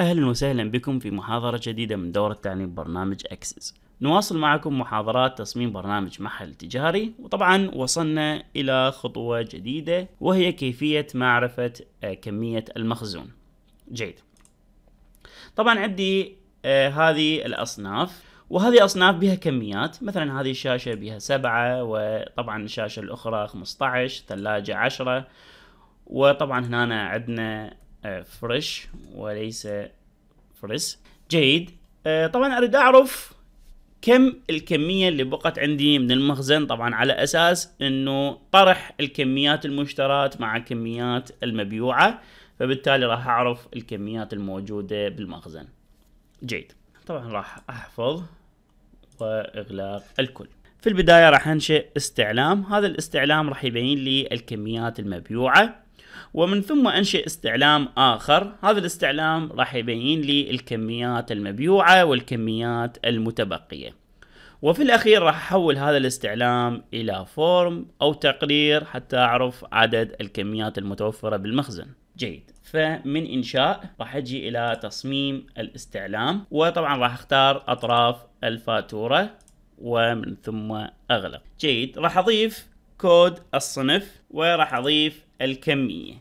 أهلا وسهلا بكم في محاضرة جديدة من دورة تعليم برنامج أكسس نواصل معكم محاضرات تصميم برنامج محل تجاري وطبعا وصلنا إلى خطوة جديدة وهي كيفية معرفة آه، كمية المخزون جيد طبعا عندي آه، هذه الأصناف وهذه أصناف بها كميات مثلا هذه الشاشة بها سبعة وطبعا الشاشة الأخرى 15 ثلاجة 10 وطبعا هنا عندنا فريش آه، وليس فريس جيد آه، طبعا اريد اعرف كم الكميه اللي بقت عندي من المخزن طبعا على اساس انه طرح الكميات المشترات مع كميات المبيوعه فبالتالي راح اعرف الكميات الموجوده بالمخزن جيد طبعا راح احفظ واغلاق الكل في البدايه راح انشئ استعلام هذا الاستعلام راح يبين لي الكميات المبيوعه ومن ثم انشئ استعلام اخر هذا الاستعلام راح يبين لي الكميات المبيوعه والكميات المتبقيه وفي الاخير راح احول هذا الاستعلام الى فورم او تقرير حتى اعرف عدد الكميات المتوفره بالمخزن جيد فمن انشاء راح اجي الى تصميم الاستعلام وطبعا راح اختار اطراف الفاتوره ومن ثم اغلق جيد راح اضيف كود الصنف وراح اضيف الكمية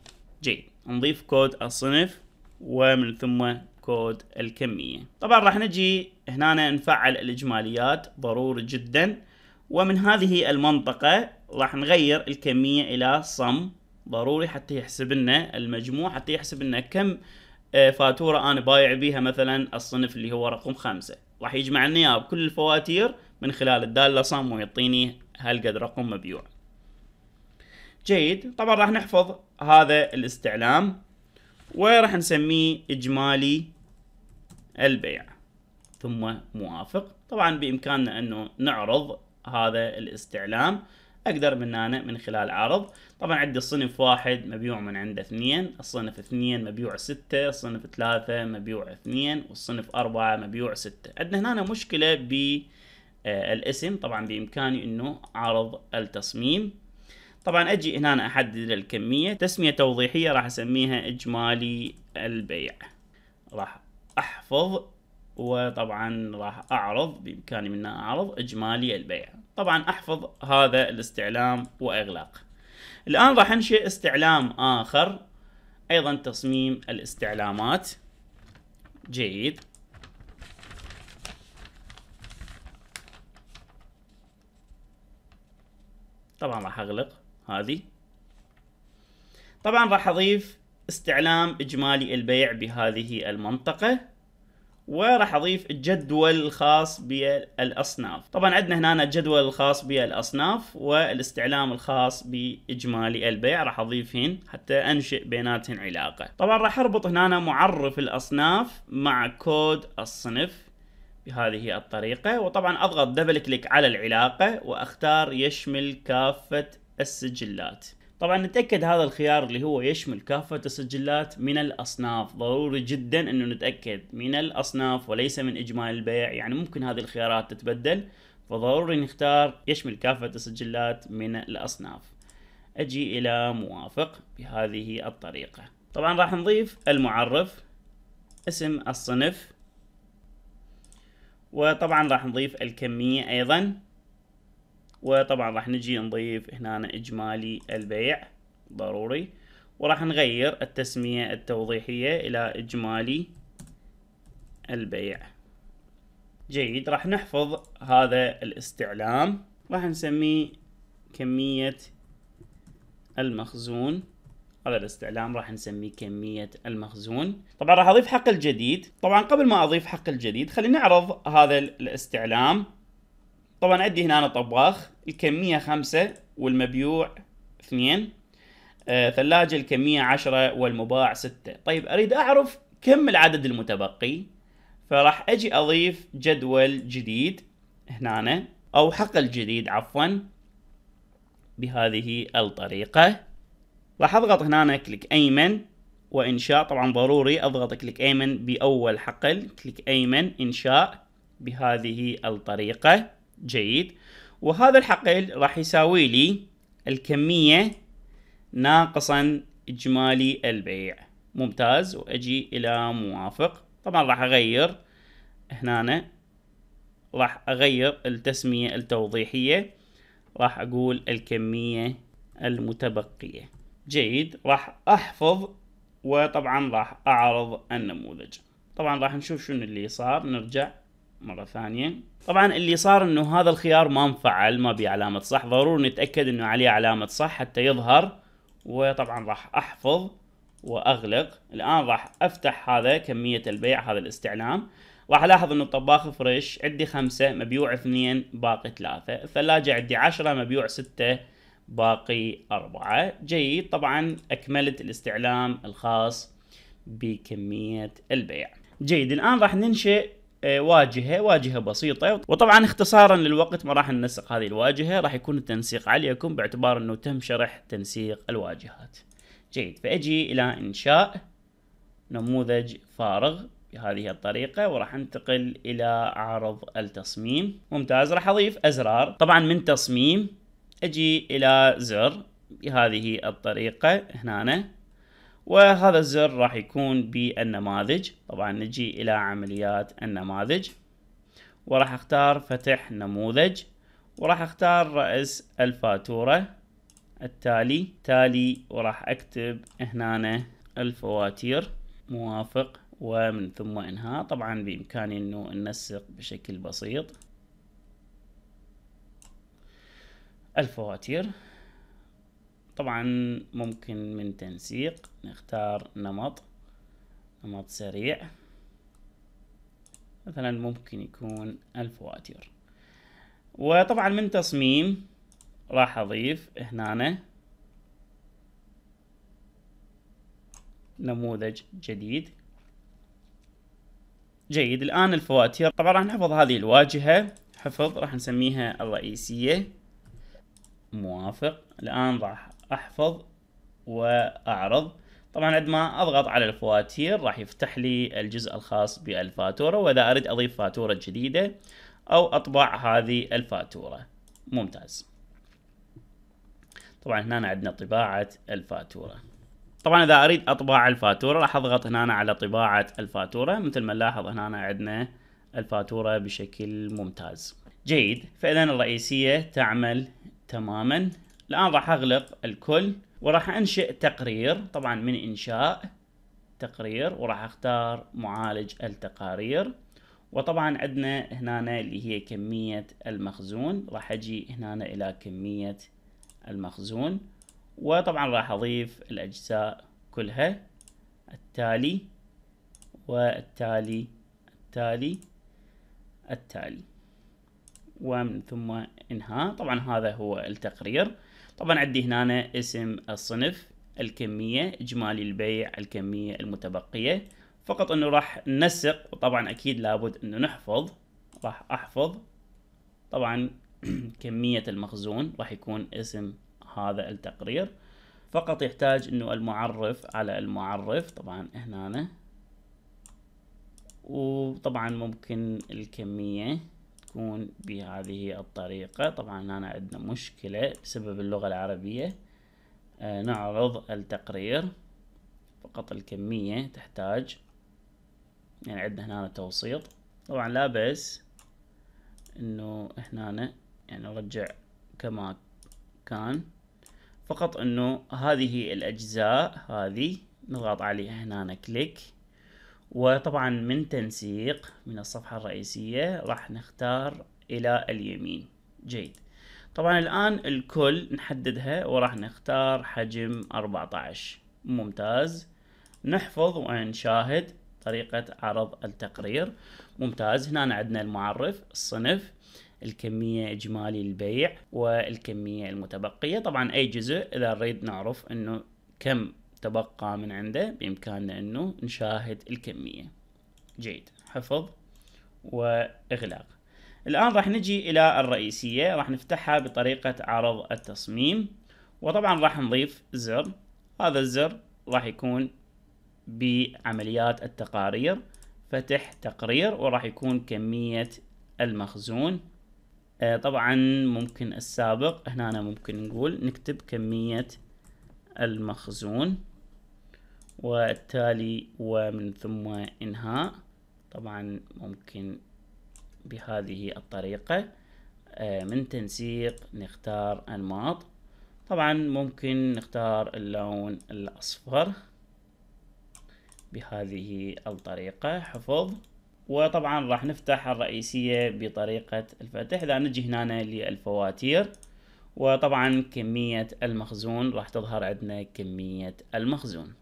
جيد نضيف كود الصنف ومن ثم كود الكمية طبعا راح نجي هنا نفعل الإجماليات ضروري جدا ومن هذه المنطقة راح نغير الكمية إلى صم ضروري حتى يحسب لنا المجموع حتى يحسب لنا كم آه، فاتورة أنا بايع بيها مثلا الصنف اللي هو رقم خمسة راح يجمع لنا بكل الفواتير من خلال الدالة صم ويعطيني هالقد رقم مبيوع جيد طبعا راح نحفظ هذا الاستعلام وراح نسميه إجمالي البيع ثم موافق طبعا بإمكاننا أنه نعرض هذا الاستعلام أقدر من أنا من خلال عرض طبعا عندي صنف واحد مبيوع من عنده اثنين الصنف اثنين مبيوع ستة الصنف ثلاثة مبيوع اثنين والصنف أربعة مبيوع ستة عندنا هنا مشكلة بالاسم طبعا بإمكاني أنه عرض التصميم طبعا اجي هنا أنا احدد الكمية تسمية توضيحية راح اسميها اجمالي البيع راح احفظ وطبعا راح اعرض بامكاني من اعرض اجمالي البيع طبعا احفظ هذا الاستعلام واغلاق الان راح انشئ استعلام اخر ايضا تصميم الاستعلامات جيد طبعا راح اغلق هذه طبعا راح اضيف استعلام اجمالي البيع بهذه المنطقة وراح اضيف الجدول الخاص بالاصناف طبعا عندنا هنا الجدول الخاص بالاصناف والاستعلام الخاص باجمالي البيع راح اضيفهن حتى انشئ بيناتهن علاقه طبعا راح اربط هنا معرف الاصناف مع كود الصنف بهذه الطريقه وطبعا اضغط دبل كليك على العلاقه واختار يشمل كافه السجلات طبعا نتاكد هذا الخيار اللي هو يشمل كافه السجلات من الاصناف ضروري جدا انه نتاكد من الاصناف وليس من اجمالي البيع يعني ممكن هذه الخيارات تتبدل فضروري نختار يشمل كافه السجلات من الاصناف اجي الى موافق بهذه الطريقه طبعا راح نضيف المعرف اسم الصنف وطبعا راح نضيف الكميه ايضا وطبعا راح نجي نضيف هنا إجمالي البيع ضروري وراح نغير التسمية التوضيحية إلى إجمالي البيع جيد راح نحفظ هذا الاستعلام راح نسميه كمية المخزون هذا الاستعلام راح نسميه كمية المخزون طبعا راح أضيف حقل جديد طبعا قبل ما أضيف حقل جديد خلينا نعرض هذا الاستعلام طبعا عندي هنا أنا طباخ الكمية خمسة والمبيوع اثنين آه ثلاجة الكمية عشرة والمباع ستة طيب أريد أعرف كم العدد المتبقي فراح أجي أضيف جدول جديد هنا أو حقل جديد عفوا بهذه الطريقة راح أضغط هنا كليك أيمن وإنشاء طبعا ضروري أضغط كليك أيمن بأول حقل كليك أيمن إنشاء بهذه الطريقة جيد وهذا الحقل راح يساوي لي الكمية ناقصا إجمالي البيع ممتاز وأجي إلى موافق طبعا راح أغير هنا راح أغير التسمية التوضيحية راح أقول الكمية المتبقية جيد راح أحفظ وطبعا راح أعرض النموذج طبعا راح نشوف شنو اللي صار نرجع مره ثانيه طبعا اللي صار انه هذا الخيار ما انفعل ما علامه صح ضروري نتاكد انه عليه علامه صح حتى يظهر وطبعا راح احفظ واغلق الان راح افتح هذا كميه البيع هذا الاستعلام راح الاحظ انه الطباخ فريش عندي خمسة مبيوع اثنين باقي ثلاثة الثلاجة عندي عشرة مبيوع ستة باقي أربعة جيد طبعا أكملت الاستعلام الخاص بكمية البيع جيد الآن راح ننشئ آه، واجهه واجهه بسيطه وطبعا اختصارا للوقت ما راح ننسق هذه الواجهه راح يكون التنسيق عليكم باعتبار انه تم شرح تنسيق الواجهات جيد فاجي الى انشاء نموذج فارغ بهذه الطريقة وراح انتقل إلى عرض التصميم ممتاز راح أضيف أزرار طبعا من تصميم أجي إلى زر بهذه الطريقة هنا وهذا الزر راح يكون بالنماذج طبعا نجي الى عمليات النماذج وراح اختار فتح نموذج وراح اختار رأس الفاتورة التالي تالي وراح اكتب هنا الفواتير موافق ومن ثم انهاء طبعا بامكاني انه ننسق بشكل بسيط الفواتير طبعا ممكن من تنسيق نختار نمط نمط سريع مثلا ممكن يكون الفواتير وطبعا من تصميم راح اضيف هنا نموذج جديد جيد الان الفواتير طبعا راح نحفظ هذه الواجهة حفظ راح نسميها الرئيسية موافق الان راح احفظ واعرض طبعا عند ما اضغط على الفواتير راح يفتح لي الجزء الخاص بالفاتورة واذا اريد اضيف فاتورة جديدة او اطبع هذه الفاتورة ممتاز طبعا هنا عندنا طباعة الفاتورة طبعا اذا اريد اطبع الفاتورة راح اضغط هنا على طباعة الفاتورة مثل ما نلاحظ هنا عندنا الفاتورة بشكل ممتاز جيد فاذا الرئيسية تعمل تماما الان راح اغلق الكل وراح انشئ تقرير طبعا من انشاء تقرير وراح اختار معالج التقارير وطبعا عندنا هنا اللي هي كمية المخزون راح اجي هنا الى كمية المخزون وطبعا راح اضيف الاجزاء كلها التالي والتالي التالي التالي ومن ثم انهاء طبعا هذا هو التقرير طبعا عندي هنا اسم الصنف الكمية إجمالي البيع الكمية المتبقية فقط أنه راح ننسق وطبعا أكيد لابد أنه نحفظ راح أحفظ طبعا كمية المخزون راح يكون اسم هذا التقرير فقط يحتاج أنه المعرف على المعرف طبعا هنا وطبعا ممكن الكمية تكون بهذه الطريقة طبعا هنا عندنا مشكلة بسبب اللغة العربية آه نعرض التقرير فقط الكمية تحتاج يعني عندنا هنا توسيط طبعا لا بس انه هنا يعني نرجع كما كان فقط انه هذه الاجزاء هذه نضغط عليها هنا كليك وطبعا من تنسيق من الصفحة الرئيسية راح نختار إلى اليمين جيد طبعا الآن الكل نحددها وراح نختار حجم 14 ممتاز نحفظ ونشاهد طريقة عرض التقرير ممتاز هنا عندنا المعرف الصنف الكمية إجمالي البيع والكمية المتبقية طبعا أي جزء إذا نريد نعرف أنه كم تبقى من عنده بإمكاننا أنه نشاهد الكمية جيد حفظ وإغلاق الآن راح نجي إلى الرئيسية راح نفتحها بطريقة عرض التصميم وطبعا راح نضيف زر هذا الزر راح يكون بعمليات التقارير فتح تقرير وراح يكون كمية المخزون آه، طبعا ممكن السابق هنا أنا ممكن نقول نكتب كمية المخزون والتالي ومن ثم انهاء طبعا ممكن بهذه الطريقة آه، من تنسيق نختار أنماط طبعا ممكن نختار اللون الأصفر بهذه الطريقة حفظ وطبعا راح نفتح الرئيسية بطريقة الفتح إذا نجي هنا للفواتير وطبعا كمية المخزون راح تظهر عندنا كمية المخزون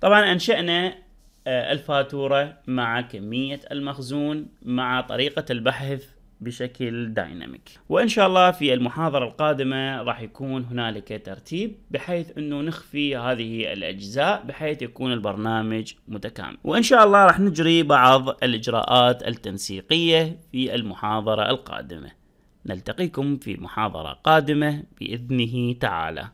طبعا انشانا آه، الفاتوره مع كميه المخزون مع طريقه البحث بشكل دايناميك وان شاء الله في المحاضره القادمه راح يكون هنالك ترتيب بحيث انه نخفي هذه الاجزاء بحيث يكون البرنامج متكامل وان شاء الله راح نجري بعض الاجراءات التنسيقيه في المحاضره القادمه نلتقيكم في محاضره قادمه باذنه تعالى